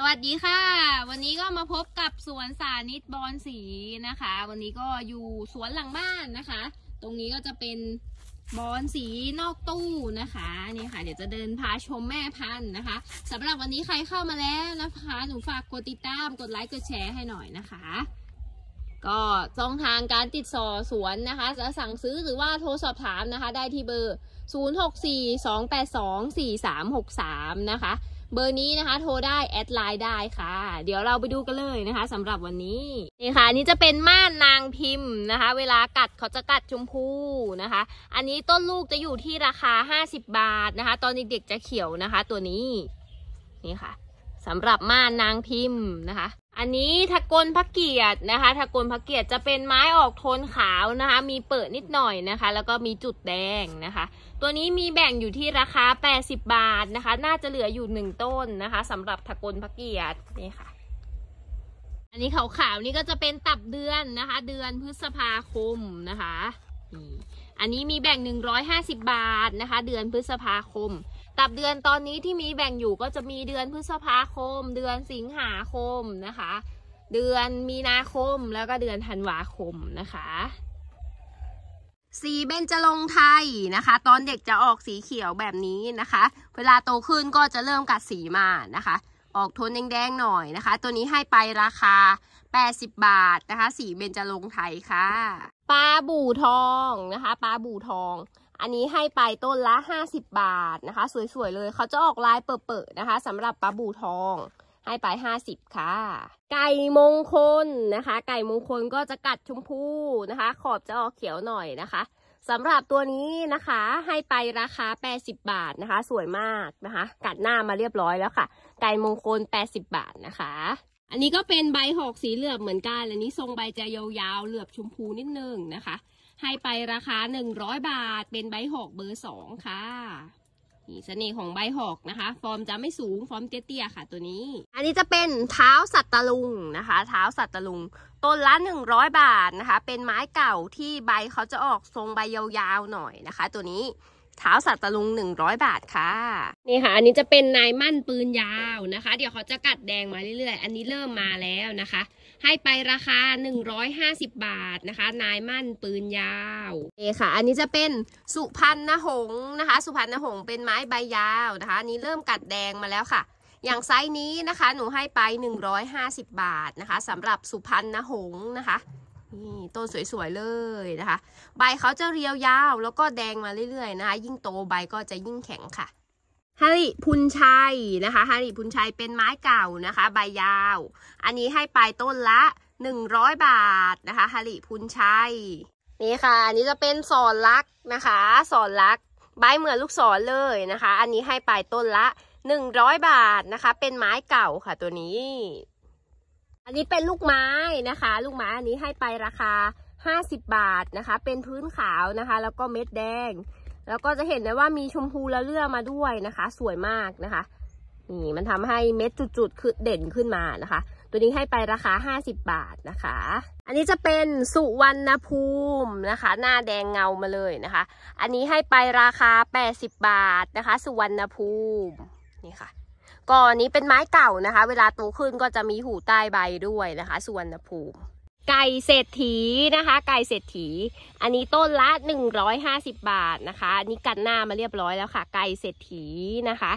สวัสดีค่ะ วันนี้ก็มาพบกับสวนสานิตบอนสีนะคะ วันนี้ก็อยู่สวนหลังบ้านนะคะ ตรงนี้ก็จะเป็นบอนสีนอกตู้นะคะนี่ค่ะ เดี๋ยวจะเดินพาชมแม่พันธุ์นะคะสำหรับวันนี้ใครเข้ามาแล้วนะคะ หนูฝากกดติดตามกดไลค์กดแชร์ให้หน่อยนะคะ ก็ช่องทางการติดต่อสวนนะคะจะสั่งซื้อหรือว่าโทรสอบถามนะคะ ได้ที่เบอร์ 0642824363 นะคะเบอร์นี้นะคะโทรได้แอดไลน์ได้ค่ะ เดี๋ยวเราไปดูกันเลยนะคะ สำหรับวันนี้นี่ค่ะนี้จะเป็นม่านนางพิมพ์นะคะ เวลากัดเขาจะกัดชมพูนะคะ อันนี้ต้นลูกจะอยู่ที่ราคา 50 บาทนะคะ ตอนเด็กๆจะเขียวนะคะ ตัวนี้ นี่ค่ะสำหรับม่านนางพิมพ์นะคะอันนี้ทะกลพักเกียรตินะคะทะกลพักเกียรติจะเป็นไม้ออกโทนขาวนะคะ มีเปิดนิดหน่อยนะคะ แล้วก็มีจุดแดงนะคะ ตัวนี้มีแบ่งอยู่ที่ราคา 80 บาทนะคะ น่าจะเหลืออยู่ 1 ต้นนะคะสำหรับทะกลพักเกียรตินี่ค่ะ อันนี้ขาวๆนี่ก็จะเป็นตับเดือนนะคะ เดือนพฤษภาคมนะคะ อันนี้มีแบ่ง150 บาทนะคะ เดือนพฤษภาคมกับเดือนตอนนี้ที่มีแบ่งอยู่ก็จะมีเดือนพฤษภาคม เดือนสิงหาคมนะคะ เดือนมีนาคม แล้วก็เดือนธันวาคมนะคะ สีเบนจะลงไทยนะคะ ตอนเด็กจะออกสีเขียวแบบนี้นะคะ เวลาโตขึ้นก็จะเริ่มกัดสีมานะคะ ออกโทนแดงๆหน่อยนะคะ ตัวนี้ให้ไปราคา 80 บาทนะคะ สีเบนจะลงไทยค่ะปลาบู่ทองนะคะ ปลาบู่ทองอันนี้ให้ไปต้นละ 50 บาทนะคะ สวยๆเลยเขาจะออกลายเปิดๆนะคะสำหรับปลาบูทอง ให้ไป50 ค่ะ ไก่มงคลนะคะ ไก่มงคลก็จะกัดชมพูนะคะ ขอบจะออกเขียวหน่อยนะคะสำหรับตัวนี้นะคะ ให้ไปราคา 80 บาทนะคะ สวยมากนะคะ กัดหน้ามาเรียบร้อยแล้วค่ะ ไก่มงคล 80 บาทนะคะ อันนี้ก็เป็นใบหอกสีเหลือบเหมือนกันอันนี้ทรงใบจะยาวๆเหลือบชมพูนิดนึงนะคะให้ไปราคา100 บาท เป็นใบหอกเบอร์2ค่ะนี่เสน่ห์ของใบหอกนะคะ ฟอร์มจะไม่สูงฟอร์มเตี้ยๆค่ะ ตัวนี้ อันนี้จะเป็นเท้าสัตตลุงนะคะเท้าสัตตลุง ต้นละ100 บาทนะคะ เป็นไม้เก่าที่ใบเขาจะออกทรงใบยาวๆหน่อยนะคะ ตัวนี้เท้าสัตว์ตะลุง100 บาทค่ะ นี่ค่ะ อันนี้จะเป็นนายมั่นปืนยาวนะคะ เดี๋ยวเขาจะกัดแดงมาเรื่อยๆ อันนี้เริ่มมาแล้วนะคะ ให้ไปราคา 150 บาทนะคะ นายมั่นปืนยาวเอค่ะ อันนี้จะเป็นสุพรรณนหงนะคะ สุพรรณนหงเป็นไม้ใบยาวนะคะอันนี้เริ่มกัดแดงมาแล้วค่ะ อย่างไซส์นี้นะคะ หนูให้ไป 150 บาทนะคะสำหรับสุพรรณนหงนะคะนี่ ต้นสวยๆเลยนะคะ ใบเขาจะเรียวยาวแล้วก็แดงมาเรื่อยๆ นะคะ ยิ่งโตใบก็จะยิ่งแข็งค่ะ ฮาริพุนชัยนะคะ ฮาริพุนชัยเป็นไม้เก่านะคะ ใบยาว อันนี้ให้ปลายต้นละ100บาทนะคะ ฮาริพุนชัย นี่ค่ะ อันนี้จะเป็นสอนลักนะคะ สอนลักใบเหมือนลูกศรเลยนะคะ อันนี้ให้ปลายต้นละ100บาทนะคะ เป็นไม้เก่าค่ะตัวนี้อันนี้เป็นลูกไม้นะคะ ลูกไม้อันนี้ให้ไปราคา 50 บาทนะคะ เป็น พื้นขาวนะคะ แล้วก็เม็ดแดง แล้วก็จะเห็นได้ว่ามีชมพูละเลื่อมาด้วยนะคะ สวยมากนะคะ นี่ มันทำให้เม็ดจุดๆคือเด่นขึ้นมานะคะ ตัวนี้ให้ไปราคา 50 บาทนะคะ อันนี้จะเป็นสุวรรณภูมินะคะ หน้าแดงเงามาเลยนะคะ อันนี้ให้ไปราคา 80 บาทนะคะ สุวรรณภูมินี่ค่ะก็อนนี้เป็นไม้เก่านะคะ เวลาโตขึ้นก็จะมีหูใต้ใบด้วยนะคะส่วนภูมิไก่เศรษฐีนะคะ ไก่เศรษฐี อันนี้ต้นละ150 บาทนะคะนนี่กันหน้ามาเรียบร้อยแล้วค่ะ ไก่เศรษฐีนะคะ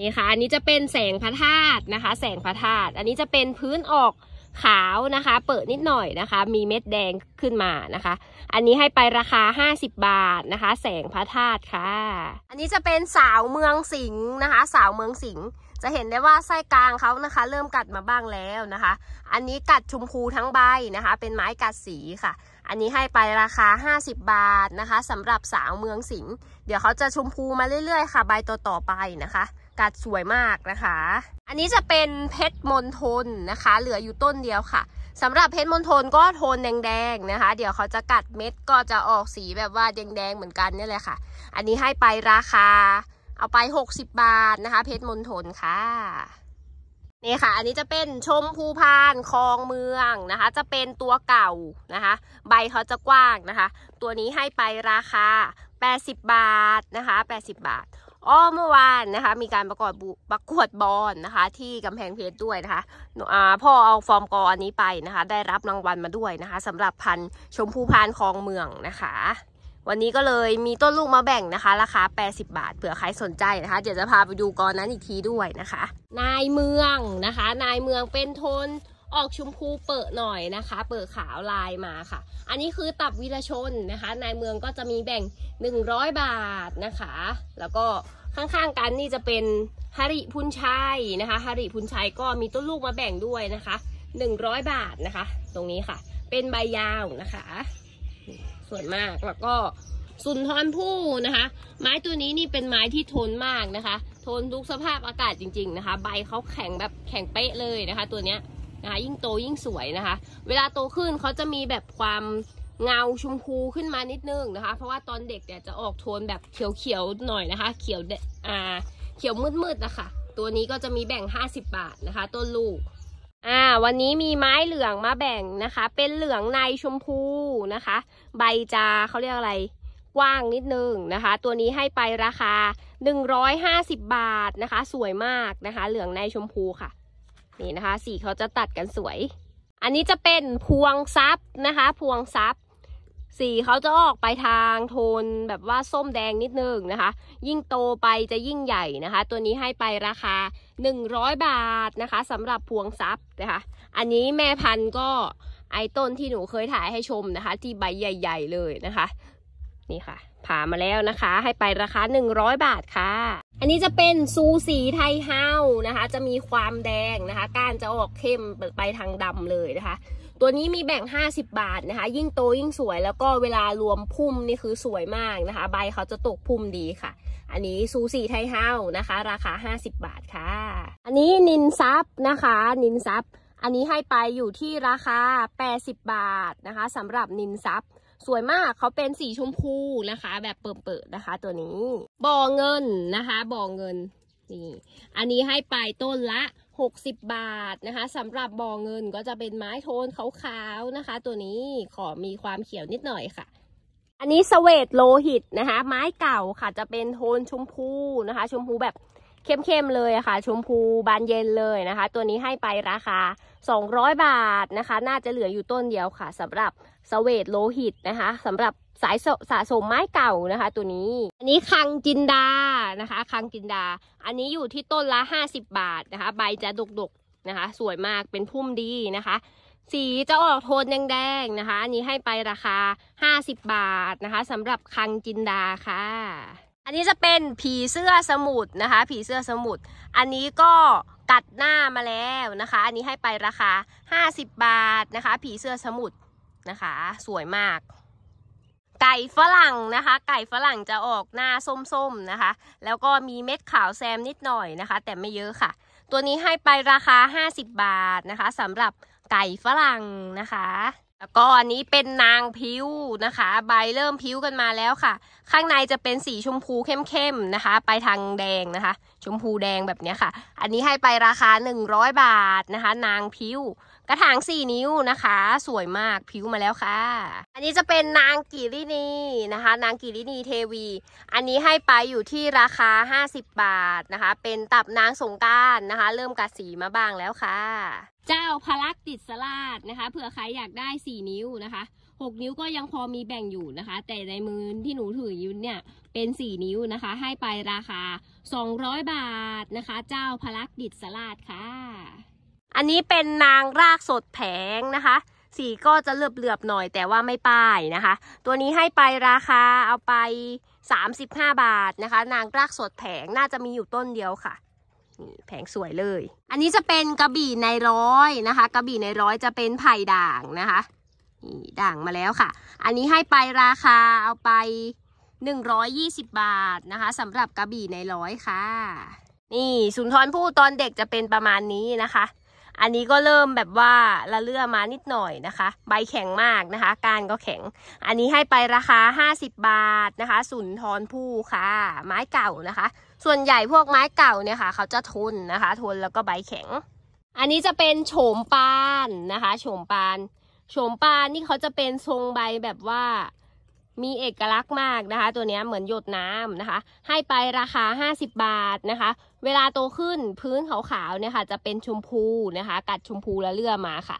นี่ค่ะ อันนี้จะเป็นแสงพระธาตุนะคะ แสงพระธาตุอันนี้จะเป็นพื้นออกขาวนะคะ เปิดนิดหน่อยนะคะ มีเม็ดแดงขึ้นมานะคะ อันนี้ให้ไปราคา 50 บาทนะคะ แสงพระธาตุค่ะ อันนี้จะเป็นสาวเมืองสิงห์นะคะ สาวเมืองสิงห์จะเห็นได้ว่าไส้กลางเขานะคะ เริ่มกัดมาบ้างแล้วนะคะ อันนี้กัดชมพูทั้งใบนะคะ เป็นไม้กัดสีค่ะ อันนี้ให้ไปราคา 50 บาทนะคะสำหรับสาวเมืองสิงห์เดี๋ยวเขาจะชมพูมาเรื่อยๆค่ะใบต่อต่อไปนะคะ กัดสวยมากนะคะ อันนี้จะเป็นเพชรมณฑลนะคะ เหลืออยู่ต้นเดียวค่ะสำหรับเพชรมณฑลก็โทนแดง ๆนะคะเดี๋ยวเขาจะกัดเม็ดก็จะออกสีแบบว่าแดงๆเหมือนกันนี่แหละค่ะ อันนี้ให้ไปราคาเอาไป 60 บาทนะคะ เพชรมณฑลค่ะนี่ค่ะ อันนี้จะเป็นชมพูพานคลองเมืองนะคะ จะเป็นตัวเก่านะคะ ใบเขาจะกว้างนะคะ ตัวนี้ให้ไปราคา 80 บาทนะคะ80บาทอ้อเมื่อวานนะคะ มีการประกวดประกวดบอลนะคะ ที่กำแพงเพชรด้วยนะคะพ่อเอา ฟอร์มกออันนี้ไปนะคะ ได้รับรางวัลมาด้วยนะคะสำหรับพันชมพูพานคลองเมืองนะคะวันนี้ก็เลยมีต้นลูกมาแบ่งนะคะราคา 80 บาท เผื่อใครสนใจนะคะ เดี๋ยวจะพาไปดูกอนนั้นอีกทีด้วยนะคะ นายเมืองนะคะ นายเมืองเป็นทนออกชมพูเปิดหน่อยนะคะ เปิดขาวลายมาค่ะ อันนี้คือตับวิรชนนะคะ นายเมืองก็จะมีแบ่ง100บาทนะคะ แล้วก็ข้างๆกันนี่จะเป็นฮาริพุนชัยนะคะฮาริพุนชัยก็มีต้นลูกมาแบ่งด้วยนะคะ100บาทนะคะ ตรงนี้ค่ะ เป็นใบยาวนะคะวยมากแล้วก็สุนทรภู่นะคะ ไม้ตัวนี้นี่เป็นไม้ที่ทนมากนะคะ ทนทุกสภาพอากาศจริง ๆนะคะ ใบเขาแข็งแบบแข็งเป๊ะเลยนะคะตัวเนี้ยนะคะยิ่งโตยิ่งสวยนะคะ เวลาโตขึ้นเขาจะมีแบบความเงาชมพูขึ้นมานิดนึงนะคะ เพราะว่าตอนเด็กเนี่ยจะออกโทนแบบเขียวๆหน่อยนะคะเขียวอ่าเขียวมืดๆนะคะ ตัวนี้ก็จะมีแบ่ง 50 บาทนะคะ ต้นลูกอ่าวันนี้มีไม้เหลืองมาแบ่งนะคะ เป็นเหลืองในชมพูนะคะ ใบจาเขาเรียกอะไร กว้างนิดนึงนะคะ ตัวนี้ให้ไปราคา150บาทนะคะ สวยมากนะคะ เหลืองในชมพูค่ะ นี่นะคะสีเขาจะตัดกันสวย อันนี้จะเป็นพวงซับนะคะ พวงซับสีเขาจะออกไปทางโทนแบบว่าส้มแดงนิดนึงนะคะ ยิ่งโตไปจะยิ่งใหญ่นะคะ ตัวนี้ให้ไปราคา 100 บาทนะคะสำหรับพวงซับนะคะอันนี้แม่พันธุ์ก็ไอต้นที่หนูเคยถ่ายให้ชมนะคะ ที่ใบใหญ่ ๆเลยนะคะ นี่ค่ะผ่ามาแล้วนะคะ ให้ไปราคา 100 บาทค่ะ อันนี้จะเป็นซูสีไทยเฮานะคะ จะมีความแดงนะคะก้านจะออกเข้มไปทางดำเลยนะคะตัวนี้มีแบ่ง 50 บาทนะคะ ยิ่งโตยิ่งสวย แล้วก็เวลารวมพุ่มนี่คือสวยมากนะคะ ใบเขาจะตกพุ่มดีค่ะ อันนี้ซูซี่ไทยเฮานะคะ ราคา 50 บาทค่ะ อันนี้นินซับนะคะ นินซับ อันนี้ให้ไปอยู่ที่ราคา 80 บาทนะคะ สำหรับนินซับสวยมาก เขาเป็นสีชมพูนะคะ แบบเปิดๆนะคะ ตัวนี้บ่อเงินนะคะบ่อเงิน นี่ อันนี้ให้ไปต้นละ60 บาทนะคะสำหรับบ่อเงินก็จะเป็นไม้โทนขาวๆนะคะ ตัวนี้ขอมีความเขียวนิดหน่อยค่ะ อันนี้สเวตโลหิตนะคะ ไม้เก่าค่ะจะเป็นโทนชมพูนะคะชมพูแบบเข้มๆเลยค่ะชมพูบานเย็นเลยนะคะ ตัวนี้ให้ไปราคา 200 บาทนะคะ น่าจะเหลืออยู่ต้นเดียวค่ะสำหรับสเวตโลหิตนะคะสำหรับสายสะสมไม้เก่านะคะ ตัวนี้ อันนี้คังจินดา นะคะคังจินดา อันนี้อยู่ที่ต้นละ 50 บาทนะคะ ใบจะดกๆนะคะ สวยมาก เป็นพุ่มดีนะคะ สีจะออกโทนแดงๆนะคะ อันนี้ให้ไปราคา 50 บาทนะคะสำหรับคังจินดาค่ะ อันนี้จะเป็นผีเสื้อสมุดนะคะ ผีเสื้อสมุด อันนี้ก็กัดหน้ามาแล้วนะคะ อันนี้ให้ไปราคา 50 บาทนะคะ ผีเสื้อสมุดนะคะ สวยมากไก่ฝรั่งนะคะ ไก่ฝรั่งจะออกหน้าส้มๆนะคะ แล้วก็มีเม็ดขาวแซมนิดหน่อยนะคะ แต่ไม่เยอะค่ะ ตัวนี้ให้ไปราคา50บาทนะคะสำหรับไก่ฝรั่งนะคะแล้วก็อันนี้เป็นนางพิ้วนะคะ ใบเริ่มพิ้วกันมาแล้วค่ะ ข้างในจะเป็นสีชมพูเข้มๆนะคะ ไปทางแดงนะคะชมพูแดงแบบนี้ค่ะ อันนี้ให้ไปราคา100บาทนะคะ นางพิ้วกระถางสี่นิ้วนะคะ สวยมาก ผิวมาแล้วค่ะ อันนี้จะเป็นนางกิรินีนะคะ นางกิรินีเทวี อันนี้ให้ไปอยู่ที่ราคา 50 บาทนะคะ เป็นตับนางสงการนะคะ เริ่มกัดสีมาบ้างแล้วค่ะ เจ้าพลักติดสลาดนะคะ เผื่อใครอยากได้ 4 นิ้วนะคะ 6 นิ้วก็ยังพอมีแบ่งอยู่นะคะ แต่ในมือที่หนูถืออยู่เนี่ย เป็น 4 นิ้วนะคะ ให้ไปราคา 200 บาทนะคะ เจ้าพลักติดสลาดค่ะอันนี้เป็นนางรากสดแผงนะคะ สีก็จะเหลือบเหลือบหน่อยแต่ว่าไม่ป้ายนะคะ ตัวนี้ให้ไปราคาเอาไป 35 บาทนะคะ นางรากสดแผงน่าจะมีอยู่ต้นเดียวค่ะ นี่แผงสวยเลย อันนี้จะเป็นกระบี่ในร้อยนะคะ กระบี่ในร้อยจะเป็นไผ่ด่างนะคะ นี่ด่างมาแล้วค่ะ อันนี้ให้ไปราคาเอาไป 120 บาทนะคะสำหรับกระบี่ในร้อยค่ะ นี่สุนทรภู่ตอนเด็กจะเป็นประมาณนี้นะคะอันนี้ก็เริ่มแบบว่าละเลื่อมานิดหน่อยนะคะ ใบแข็งมากนะคะการก็แข็ง อันนี้ให้ไปราคา50บาทนะคะ สุนทรภูค่ะ ไม้เก่านะคะ ส่วนใหญ่พวกไม้เก่าเนี่ยค่ะ เขาจะทนนะคะทนแล้วก็ใบแข็ง อันนี้จะเป็นโฉมปานนะคะ โฉมปานโฉมปานนี่เขาจะเป็นทรงใบแบบว่ามีเอกลักษณ์มากนะคะ ตัวนี้เหมือนหยดน้ำนะคะ ให้ไปราคา 50 บาทนะคะ เวลาโตขึ้นพื้นขาวๆเนี่ยค่ะจะเป็นชมพูนะคะ กัดชมพูและเลื่อมาค่ะ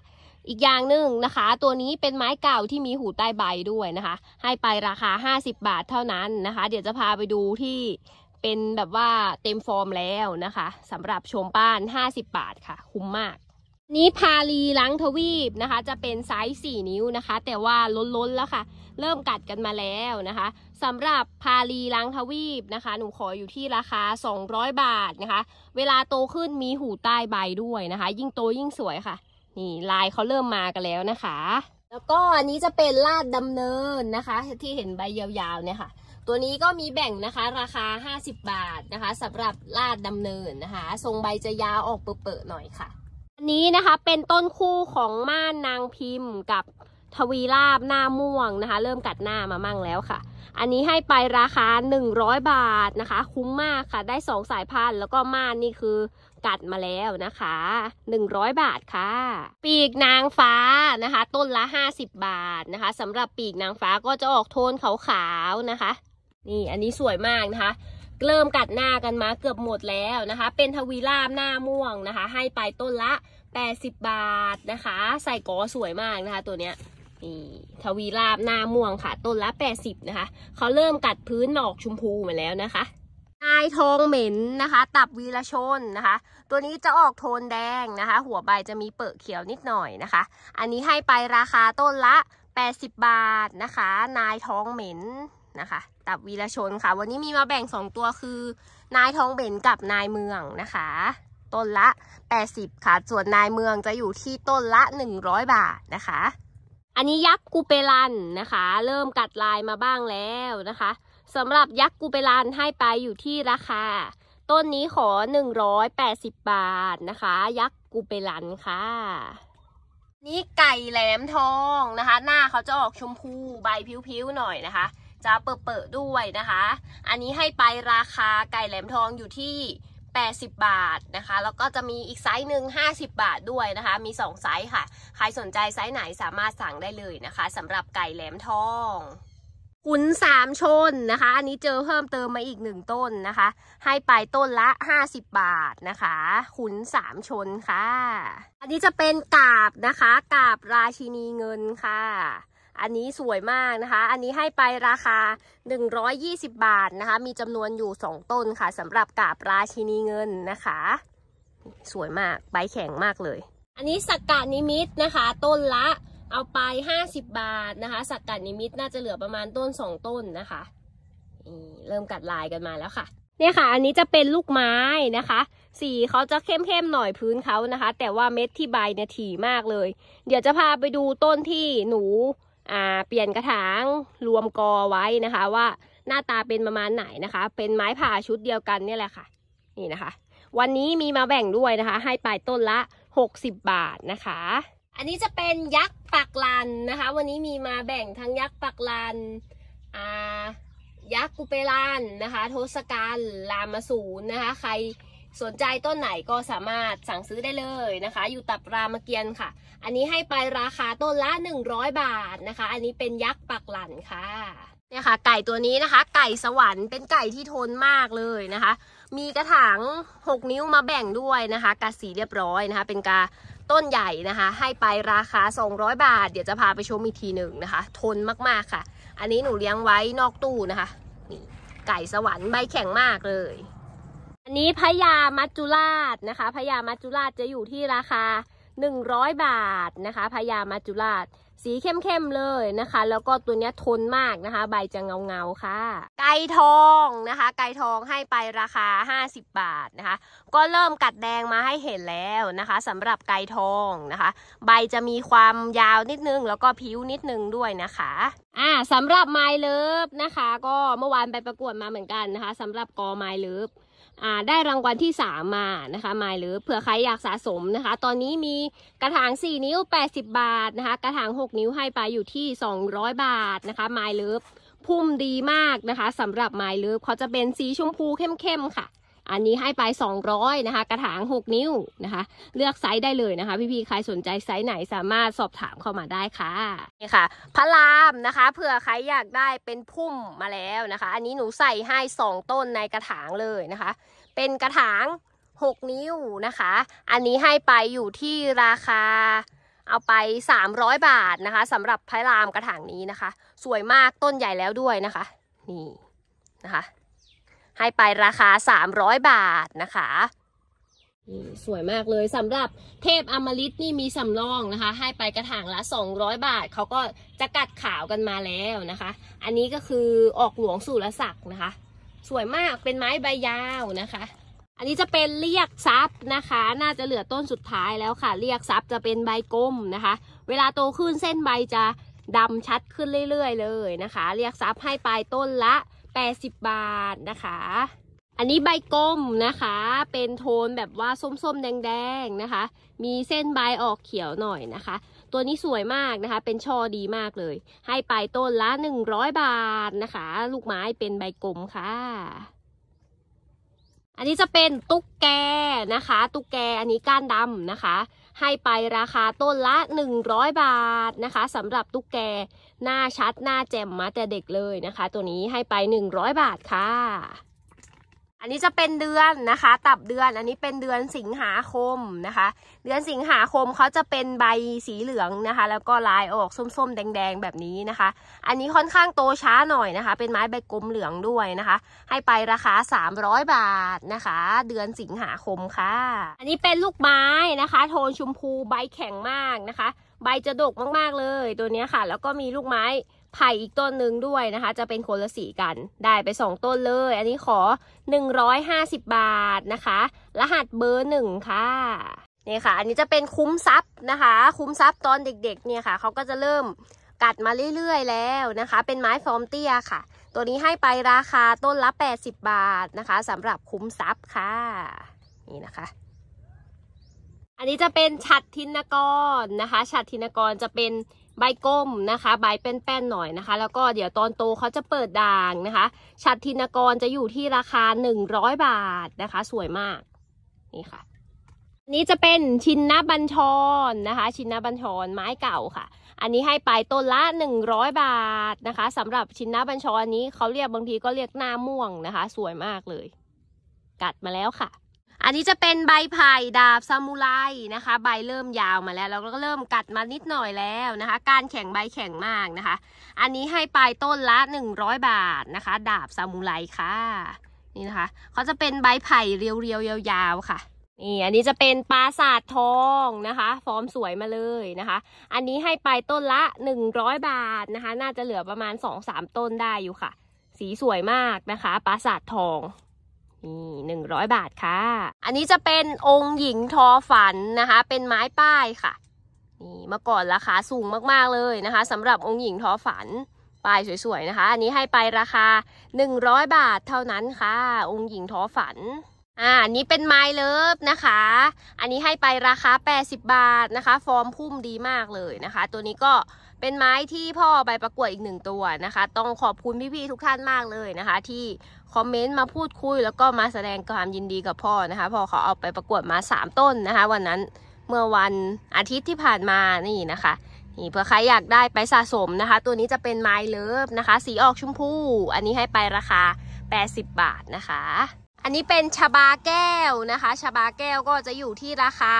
อีกอย่างหนึ่งนะคะ ตัวนี้เป็นไม้เก่าที่มีหูใต้ใบด้วยนะคะ ให้ไปราคา 50 บาทเท่านั้นนะคะ เดี๋ยวจะพาไปดูที่เป็นแบบว่าเต็มฟอร์มแล้วนะคะสำหรับชมป้าน 50 บาทค่ะ คุ้มมาก นี้พาลีลังทวีปนะคะ จะเป็นไซส์4นิ้วนะคะ แต่ว่าล้นๆแล้วค่ะเริ่มกัดกันมาแล้วนะคะสำหรับพาลีล้างทวีปนะคะ หนูขออยู่ที่ราคา 200 บาทนะคะ เวลาโตขึ้นมีหูใต้ใบด้วยนะคะ ยิ่งโตยิ่งสวยค่ะ นี่ลายเขาเริ่มมากันแล้วนะคะ แล้วก็อันนี้จะเป็นลาดดำเนินนะคะ ที่เห็นใบยาวๆเนี่ยค่ะ ตัวนี้ก็มีแบ่งนะคะ ราคา 50 บาทนะคะสำหรับลาดดำเนินนะคะ ทรงใบจะยาวออกเปิดๆหน่อยค่ะ อันนี้นะคะเป็นต้นคู่ของม่านนางพิมพ์กับทวีราบหน้าม่วงนะคะ เริ่มกัดหน้ามามั่งแล้วค่ะ อันนี้ให้ไปราคา100บาทนะคะ คุ้มมากค่ะ ได้2สายพันธุ์แล้วก็ม่านนี่คือกัดมาแล้วนะคะ100บาทค่ะ ปีกนางฟ้านะคะ ต้นละ50บาทนะคะสำหรับปีกนางฟ้าก็จะออกโทนขาวๆนะคะ นี่อันนี้สวยมากนะคะ เริ่มกัดหน้ากันมาเกือบหมดแล้วนะคะ เป็นทวีราบหน้าม่วงนะคะ ให้ไปต้นละ80บาทนะคะ ใส่กอสวยมากนะคะ ตัวเนี้ยนี่ทวีราบหน้าม่วงค่ะ ต้นละ80นะคะเขาเริ่มกัดพื้นหนอกชมพูมาแล้วนะคะ นายทองเหม็นนะคะ ตับวีรชนนะคะ ตัวนี้จะออกโทนแดงนะคะ หัวใบจะมีเปิดเขียวนิดหน่อยนะคะ อันนี้ให้ไปราคาต้นละ 80 บาทนะคะ นายทองเหม็นนะคะ ตับวีรชนค่ะ วันนี้มีมาแบ่ง2ตัวคือ นายทองเหม็นกับนายเมืองนะคะ ต้นละ 80 ค่ะ ส่วนนายเมืองจะอยู่ที่ต้นละ 100 บาทนะคะอันนี้ยักษ์กูเปรันนะคะ เริ่มกัดลายมาบ้างแล้วนะคะสำหรับยักษ์กูเปรันให้ไปอยู่ที่ราคา ต้นนี้ขอ180 บาทนะคะ ยักษ์กูเปรันค่ะ นี่ไก่แหลมทองนะคะ หน้าเขาจะออกชมพูใบผิวๆหน่อยนะคะ จะเปิดๆด้วยนะคะ อันนี้ให้ไปราคาไก่แหลมทองอยู่ที่80 บาทนะคะ แล้วก็จะมีอีกไซส์หนึ่ง50บาทด้วยนะคะ มี 2 ไซส์ค่ะ ใครสนใจไซส์ไหนสามารถสั่งได้เลยนะคะสำหรับไก่แหลมทอง ขุนสามชนนะคะ อันนี้เจอเพิ่มเติมมาอีกหนึ่งต้นนะคะ ให้ไปต้นละ 50 บาทนะคะ ขุนสามชนค่ะ อันนี้จะเป็นกาบนะคะกาบราชินีเงินค่ะอันนี้สวยมากนะคะ อันนี้ให้ไปราคา 120 บาทนะคะ มีจำนวนอยู่ 2 ต้นค่ะสำหรับกาบราชินีเงินนะคะ สวยมาก ใบแข็งมากเลย อันนี้สักกานิมิตนะคะ ต้นละเอาไป 50 บาทนะคะ สักกานิมิตน่าจะเหลือประมาณต้น 2 ต้นนะคะ เริ่มกัดลายกันมาแล้วค่ะ เนี่ยค่ะอันนี้จะเป็นลูกไม้นะคะ สีเขาจะเข้มๆหน่อยพื้นเขานะคะ แต่ว่าเม็ดที่ใบเนี่ยถี่มากเลย เดี๋ยวจะพาไปดูต้นที่หนูเปลี่ยนกระถางรวมกอไว้นะคะว่าหน้าตาเป็นประมาณไหนนะคะเป็นไม้ผ่าชุดเดียวกันนี่แหละค่ะนี่นะคะ วันนี้มีมาแบ่งด้วยนะคะให้ปลายต้นละ 60 บาทนะคะ อันนี้จะเป็นยักษ์ปักลันนะคะ วันนี้มีมาแบ่งทั้งยักษ์ปักลันยักษ์กุเปลันนะคะโทสกันลามาสูนนะคะใครสนใจต้นไหนก็สามารถสั่งซื้อได้เลยนะคะ อยู่ตับรามเกียรติค่ะ อันนี้ให้ไปราคาต้นละ100 บาทนะคะ อันนี้เป็นยักษ์ปักหลันค่ะเนี่ยค่ะ ไก่ตัวนี้นะคะ ไก่สวรรค์เป็นไก่ที่ทนมากเลยนะคะ มีกระถาง 6 นิ้วมาแบ่งด้วยนะคะกระสีเรียบร้อยนะคะ เป็นกาต้นใหญ่นะคะ ให้ไปราคา 200 บาท เดี๋ยวจะพาไปชมอีกทีหนึ่งนะคะ ทนมากๆค่ะ อันนี้หนูเลี้ยงไว้นอกตู้นะคะนี่ไก่สวรรค์ใบแข็งมากเลยอันนี้พญามัจจุราชนะคะพญามัจจุราชจะอยู่ที่ราคา 100 บาทนะคะพญามัจจุราชสีเข้ม ๆ เลยนะคะ แล้วก็ตัวนี้ทนมากนะคะ ใบจะเงาๆ ค่ะ ไก่ทองนะคะ ไก่ทองให้ไปราคา 50 บาทนะคะ ก็เริ่มกัดแดงมาให้เห็นแล้วนะคะสำหรับไก่ทองนะคะ ใบจะมีความยาวนิดนึง แล้วก็ผิวนิดนึงด้วยนะคะอ่าสำหรับไมเลิฟนะคะ ก็เมื่อวานไปประกวดมาเหมือนกันนะคะสำหรับกอไมเลิฟได้รางวัลที่ 3 มานะคะไมล์หรือเผื่อใครอยากสะสมนะคะ ตอนนี้มีกระถาง 4 นิ้ว 80 บาทนะคะ กระถาง 6 นิ้วให้ไปอยู่ที่ 200 บาทนะคะไมล์เลิฟ พุ่มดีมากนะคะสำหรับไมล์เลิฟ เขาจะเป็นสีชมพูเข้มๆค่ะอันนี้ให้ไป200นะคะ กระถาง 6 นิ้วนะคะ เลือกไซส์ได้เลยนะคะพี่ๆใครสนใจไซส์ไหนสามารถสอบถามเข้ามาได้ค่ะนี่ค่ะพระรามนะคะเผื่อใครอยากได้เป็นพุ่มมาแล้วนะคะ อันนี้หนูใส่ให้2ต้นในกระถางเลยนะคะ เป็นกระถาง6นิ้วนะคะ อันนี้ให้ไปอยู่ที่ราคาเอาไป300บาทนะคะสำหรับพระรามกระถางนี้นะคะ สวยมากต้นใหญ่แล้วด้วยนะคะ นี่นะคะให้ไปราคา 300 บาทนะคะ สวยมากเลยสำหรับเทพอมฤตนี่มีสำรองนะคะ ให้ไปกระถางละ200 บาท เขาก็จะกัดขาวกันมาแล้วนะคะ อันนี้ก็คือออกหลวงสุรศักดิ์นะคะ สวยมากเป็นไม้ใบยาวนะคะ อันนี้จะเป็นเรียกซับนะคะ น่าจะเหลือต้นสุดท้ายแล้วค่ะ เรียกซับจะเป็นใบกลมนะคะ เวลาโตขึ้นเส้นใบจะดำชัดขึ้นเรื่อยๆเลยนะคะ เรียกซับให้ไปต้นละ80 บาทนะคะ อันนี้ใบกลมนะคะ เป็นโทนแบบว่า ส้มๆแดงๆ นะคะ มีเส้นใบออกเขียวหน่อยนะคะ ตัวนี้สวยมากนะคะ เป็นช่อดีมากเลย ให้ไปต้นละ 100 บาทนะคะ ลูกไม้เป็นใบกลมค่ะ อันนี้จะเป็นตุ๊กแกนะคะ ตุ๊กแกอันนี้ก้านดำนะคะ ให้ไปราคาต้นละ100บาทนะคะสำหรับตุ๊กแกหน้าชัดหน้าแจ่มมาแต่เด็กเลยนะคะ ตัวนี้ให้ไป 100 บาทค่ะ อันนี้จะเป็นเดือนนะคะ ตับเดือนอันนี้เป็นเดือนสิงหาคมนะคะ เดือนสิงหาคมเขาจะเป็นใบสีเหลืองนะคะ แล้วก็ลายออกส้มๆ แดง ๆแบบนี้นะคะ อันนี้ค่อนข้างโตช้าหน่อยนะคะ เป็นไม้ใบกลมเหลืองด้วยนะคะ ให้ไปราคา 300 บาทนะคะ เดือนสิงหาคมค่ะ อันนี้เป็นลูกไม้นะคะ โทนชมพูใบแข็งมากนะคะใบจะดกมากๆเลย ตัวนี้ค่ะ แล้วก็มีลูกไม้ไผ่อีกต้นหนึ่งด้วยนะคะ จะเป็นคนละสีกันได้ไป2ต้นเลย อันนี้ขอ150 บาทนะคะ รหัสเบอร์หนึ่งค่ะนี่ค่ะ อันนี้จะเป็นคุ้มทรัพย์นะคะ คุ้มทรัพย์ตอนเด็ก ๆ เนี่ยค่ะเขาก็จะเริ่มกัดมาเรื่อยๆ แล้วนะคะ เป็นไม้ฟอร์มเตี้ยค่ะ ตัวนี้ให้ไปราคาต้นละ80 บาทนะคะสำหรับคุ้มทรัพย์ค่ะนี่นะคะอันนี้จะเป็นฉัดทินกรนะคะ ฉัดทินกรจะเป็นใบก้มนะคะ ใบแป้นๆหน่อยนะคะ แล้วก็เดี๋ยวตอนโตเขาจะเปิดด่างนะคะ ฉัดทินกรจะอยู่ที่ราคา100บาทนะคะ สวยมาก นี่ค่ะ อันนี้จะเป็นชินนบัญชรนะคะ ชินนบัญชรไม้เก่าค่ะ อันนี้ให้ไปต้นละ100บาทนะคะ สำหรับชินนบัญชรนี้เขาเรียกบางทีก็เรียกหน้าม่วงนะคะ สวยมากเลย กัดมาแล้วค่ะอันนี้จะเป็นใบไผ่ดาบซามูไรนะคะ ใบเริ่มยาวมาแล้วเราก็เริ่มกัดมานิดหน่อยแล้วนะคะ การแข่งใบแข่งมากนะคะ อันนี้ให้ปลายต้นละ100บาทนะคะ ดาบซามูไรค่ะนี่นะคะเขาจะเป็นใบไผ่เรียวๆยาวๆค่ะนี่อันนี้จะเป็นปลาสาสทองนะคะ ฟอร์มสวยมาเลยนะคะ อันนี้ให้ปลายต้นละ100บาทนะคะ น่าจะเหลือประมาณ 2-3ต้นได้อยู่ค่ะ สีสวยมากนะคะ ปลาสาสทองนี่หนึ่งร้อยบาทค่ะ อันนี้จะเป็นองค์หญิงทอฝันนะคะ เป็นไม้ป้ายค่ะ นี่มาก่อนราคาสูงมากๆ เลยนะคะสำหรับองค์หญิงทอฝัน ป้ายสวยๆ นะคะ อันนี้ให้ไปราคา 100 บาทเท่านั้นค่ะ องค์หญิงทอฝัน อ่านี้เป็นไม้เลิฟนะคะ อันนี้ให้ไปราคา 80 บาทนะคะ ฟอร์มพุ่มดีมากเลยนะคะ ตัวนี้ก็เป็นไม้ที่พ่อไปประกวดอีกหนึ่งตัวนะคะ ต้องขอบคุณพี่ๆทุกท่านมากเลยนะคะ ที่คอมเมนต์มาพูดคุยแล้วก็มาแสดงความยินดีกับพ่อนะคะพ่อเขาเอาไปประกวดมา3 ต้นนะคะ วันนั้นเมื่อวันอาทิตย์ที่ผ่านมานี่นะคะนี่เพื่อใครอยากได้ไปสะสมนะคะ ตัวนี้จะเป็นไมเลิฟนะคะสีออกชมพู อันนี้ให้ไปราคา 80 บาทนะคะ อันนี้เป็นชบาแก้วนะคะชบาแก้วก็จะอยู่ที่ราคา